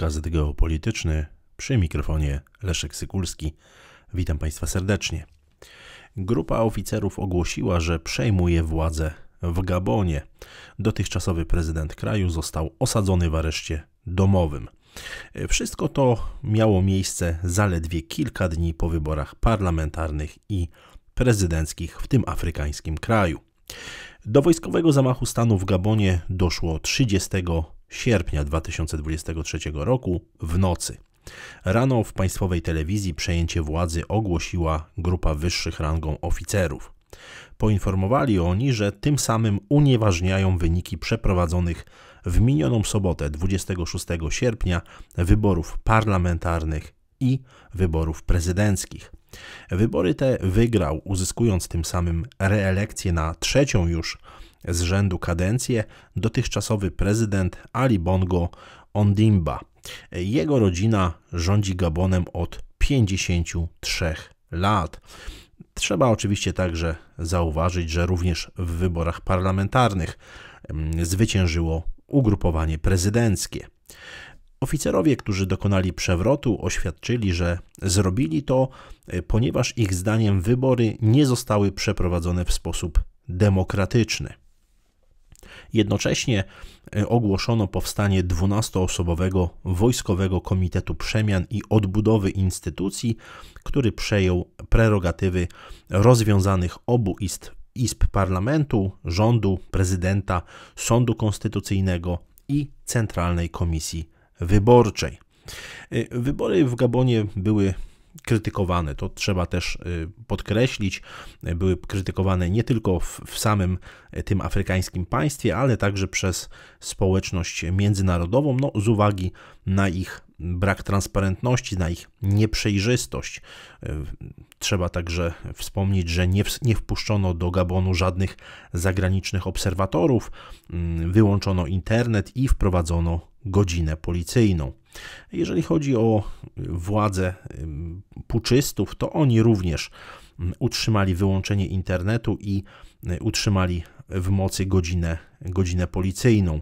Podcast geopolityczny przy mikrofonie Leszek Sykulski. Witam Państwa serdecznie. Grupa oficerów ogłosiła, że przejmuje władzę w Gabonie. Dotychczasowy prezydent kraju został osadzony w areszcie domowym. Wszystko to miało miejsce zaledwie kilka dni po wyborach parlamentarnych i prezydenckich w tym afrykańskim kraju. Do wojskowego zamachu stanu w Gabonie doszło 30 sierpnia 2023 roku w nocy. Rano w państwowej telewizji przejęcie władzy ogłosiła grupa wyższych rangą oficerów. Poinformowali oni, że tym samym unieważniają wyniki przeprowadzonych w minioną sobotę 26 sierpnia wyborów parlamentarnych i wyborów prezydenckich. Wybory te wygrał, uzyskując tym samym reelekcję na trzecią już z rzędu kadencję dotychczasowy prezydent Ali Bongo Ondimba. Jego rodzina rządzi Gabonem od 53 lat. Trzeba oczywiście także zauważyć, że również w wyborach parlamentarnych mm, zwyciężyło ugrupowanie prezydenckie. Oficerowie, którzy dokonali przewrotu, oświadczyli, że zrobili to, e, ponieważ ich zdaniem wybory nie zostały przeprowadzone w sposób demokratyczny. Jednocześnie e, ogłoszono powstanie 12-osobowego Wojskowego Komitetu Przemian i Odbudowy Instytucji, który przejął prerogatywy rozwiązanych obu izb, izb parlamentu, rządu, prezydenta, sądu konstytucyjnego i Centralnej Komisji wyborczej. Y, wybory w Gabonie były krytykowane, to trzeba też y, podkreślić. Y, były krytykowane nie tylko w, w, samym tym afrykańskim państwie, ale także przez społeczność międzynarodową, no, z uwagi na ich brak transparentności, na ich nieprzejrzystość. E, trzeba także wspomnieć, że nie, nie wpuszczono do Gabonu żadnych zagranicznych obserwatorów, mm, wyłączono internet i wprowadzono godzinę policyjną. Jeżeli chodzi o e, władze e, puczystów, to oni również mm, utrzymali wyłączenie internetu i utrzymali w mocy godzinę, godzinę policyjną.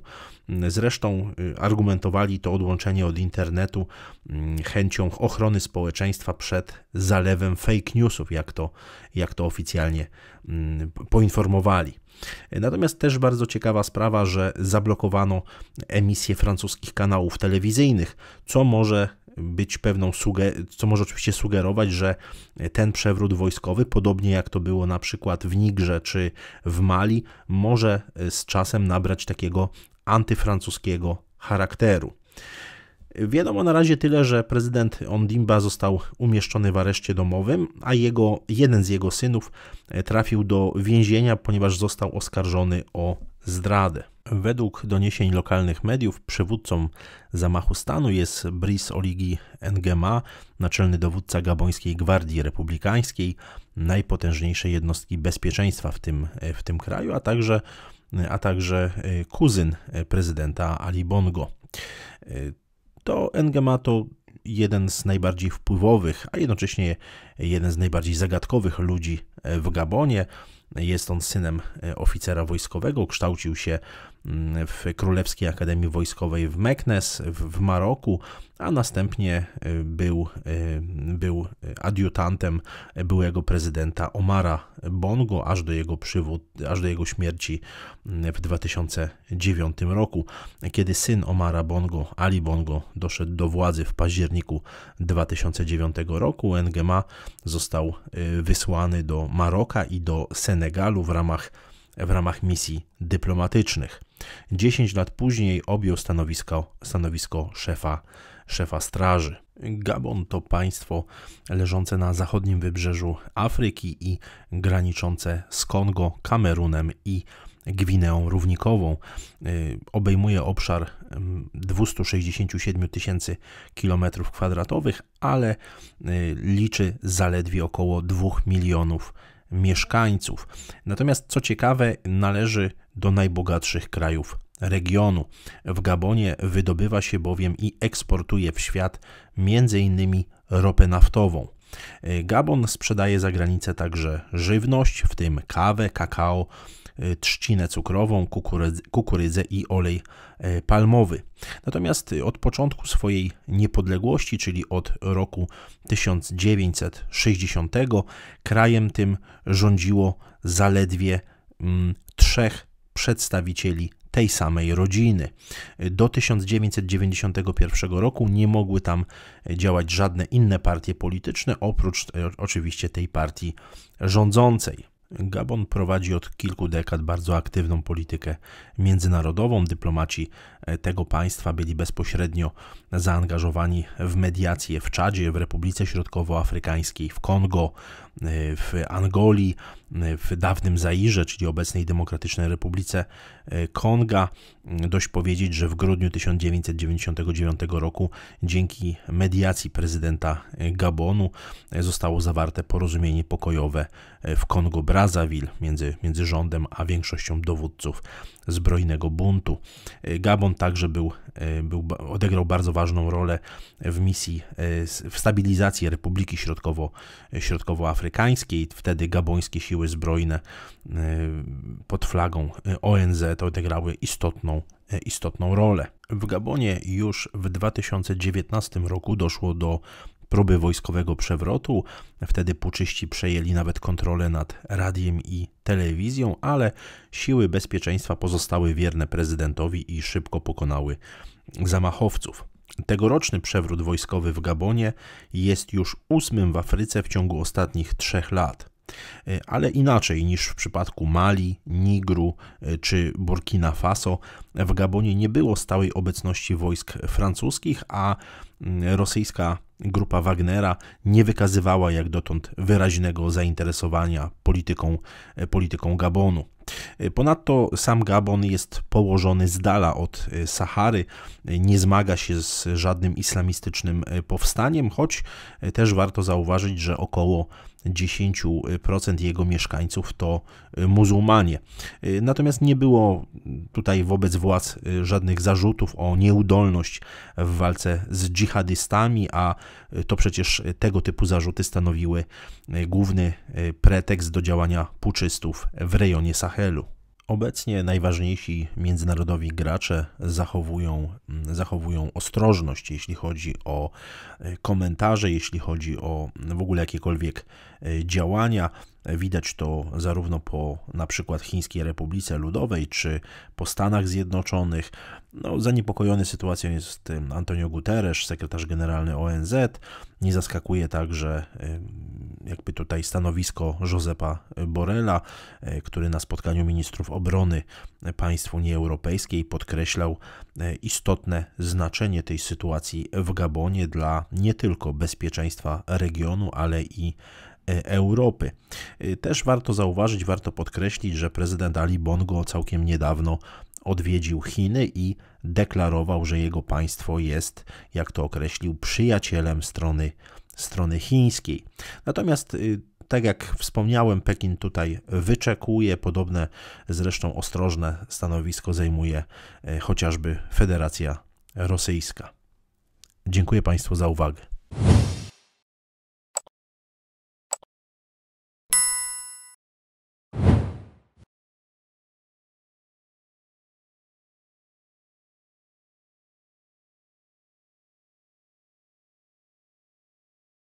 Zresztą y, argumentowali to odłączenie od internetu mm, chęcią ochrony społeczeństwa przed zalewem fake newsów, jak to, jak to oficjalnie mm, poinformowali. Natomiast też bardzo ciekawa sprawa, że zablokowano emisję francuskich kanałów telewizyjnych, co może być pewną suge- co może oczywiście sugerować, że ten przewrót wojskowy, podobnie jak to było na przykład w Nigrze czy w Mali, może e, z czasem nabrać takiego antyfrancuskiego charakteru. Wiadomo na razie tyle, że prezydent Ondimba został umieszczony w areszcie domowym, a jego, jeden z jego synów e, trafił do więzienia, ponieważ został oskarżony o zdradę. Według doniesień lokalnych mediów przywódcą zamachu stanu jest Brice Oligi Ngema, naczelny dowódca gabońskiej Gwardii Republikańskiej, najpotężniejszej jednostki bezpieczeństwa w tym, w tym kraju, a także, a także e, kuzyn prezydenta Ali Bongo. E, to Ngema to jeden z najbardziej wpływowych, a jednocześnie jeden z najbardziej zagadkowych ludzi e, w Gabonie jest on synem e, oficera wojskowego, kształcił się mm, w Królewskiej Akademii Wojskowej w Meknes w Maroku, a następnie e, był, e, był adiutantem byłego prezydenta Omara Bongo aż do, jego przywód, aż do jego śmierci mm, w 2009 roku, kiedy syn Omara Bongo, Ali Bongo, doszedł do władzy w październiku 2009 roku. NGMA został wysłany do Maroka i do Sen. Senegalu w ramach, w ramach misji dyplomatycznych. 10 lat później objął stanowisko, stanowisko szefa, szefa straży. Gabon to państwo leżące na zachodnim wybrzeżu Afryki i graniczące z Kongo, Kamerunem i Gwineą Równikową. Y, obejmuje obszar 267 mm, tysięcy kilometrów kwadratowych, ale y, liczy zaledwie około 2 milionów mieszkańców. Natomiast co ciekawe, należy do najbogatszych krajów regionu. W Gabonie wydobywa się bowiem i eksportuje w świat m.in. ropę naftową. Gabon sprzedaje za granicę także żywność, w tym kawę, kakao Y, trzcinę cukrową, kukurydzę, kukurydzę i olej e, palmowy. Natomiast y, od początku swojej niepodległości, czyli od roku 1960, krajem tym rządziło zaledwie mm, trzech przedstawicieli tej samej rodziny. Do 1991 roku nie mogły tam e, działać żadne inne partie polityczne, oprócz e, oczywiście tej partii rządzącej. Gabon prowadzi od kilku dekad bardzo aktywną politykę międzynarodową. Dyplomaci e, tego państwa byli bezpośrednio zaangażowani w mediacje w Czadzie, w Republice Środkowoafrykańskiej, w Kongo, e, w Angolii, w dawnym Zairze, czyli obecnej Demokratycznej Republice e, Konga. Dość powiedzieć, że w grudniu 1999 roku dzięki mediacji prezydenta e, Gabonu e, zostało zawarte porozumienie pokojowe w Kongo Brazzaville między, między rządem a większością dowódców zbrojnego buntu. E, Gabon także był, e, był, odegrał bardzo ważną rolę w misji e, w stabilizacji Republiki Środkowo, Środkowoafrykańskiej. Wtedy gabońskie siły zbrojne pod flagą ONZ odegrały istotną istotną rolę. W Gabonie już w 2019 roku doszło do próby wojskowego przewrotu. Wtedy puczyści przejęli nawet kontrolę nad radiem i telewizją, ale siły bezpieczeństwa pozostały wierne prezydentowi i szybko pokonały zamachowców. Tegoroczny przewrót wojskowy w Gabonie jest już ósmym w Afryce w ciągu ostatnich trzech lat e, ale inaczej niż w przypadku Mali, Nigru e, czy Burkina Faso. W Gabonie nie było stałej obecności wojsk francuskich, a mm, rosyjska grupa Wagnera nie wykazywała jak dotąd wyraźnego zainteresowania polityką, e, polityką Gabonu. E, ponadto sam Gabon jest położony z dala od e, Sahary, nie zmaga się z żadnym islamistycznym powstaniem, choć też warto zauważyć, że około 10% jego mieszkańców to y, muzułmanie. Y, natomiast nie było tutaj wobec władz y, żadnych zarzutów o nieudolność w walce z dżihadystami, a to przecież tego typu zarzuty stanowiły główny pretekst do działania puczystów w rejonie Sahelu. Obecnie najważniejsi międzynarodowi gracze zachowują, mm, zachowują ostrożność, jeśli chodzi o e, komentarze, jeśli chodzi o w ogóle jakiekolwiek e, działania. Widać to zarówno po na przykład Chińskiej Republice Ludowej czy po Stanach Zjednoczonych. No, zaniepokojony sytuacją jest Antonio Guterres, sekretarz generalny ONZ. Nie zaskakuje także jakby tutaj stanowisko Josepa Borela, e, który na spotkaniu ministrów obrony państw Unii Europejskiej podkreślał e, istotne znaczenie tej sytuacji w Gabonie dla nie tylko bezpieczeństwa regionu, ale i E, Europy. E, też warto zauważyć, warto podkreślić, że prezydent Ali Bongo całkiem niedawno odwiedził Chiny i deklarował, że jego państwo jest, jak to określił, przyjacielem strony, strony chińskiej. Natomiast y, tak jak wspomniałem, Pekin tutaj wyczekuje. Podobne zresztą ostrożne stanowisko zajmuje e, chociażby Federacja Rosyjska. Dziękuję Państwu za uwagę.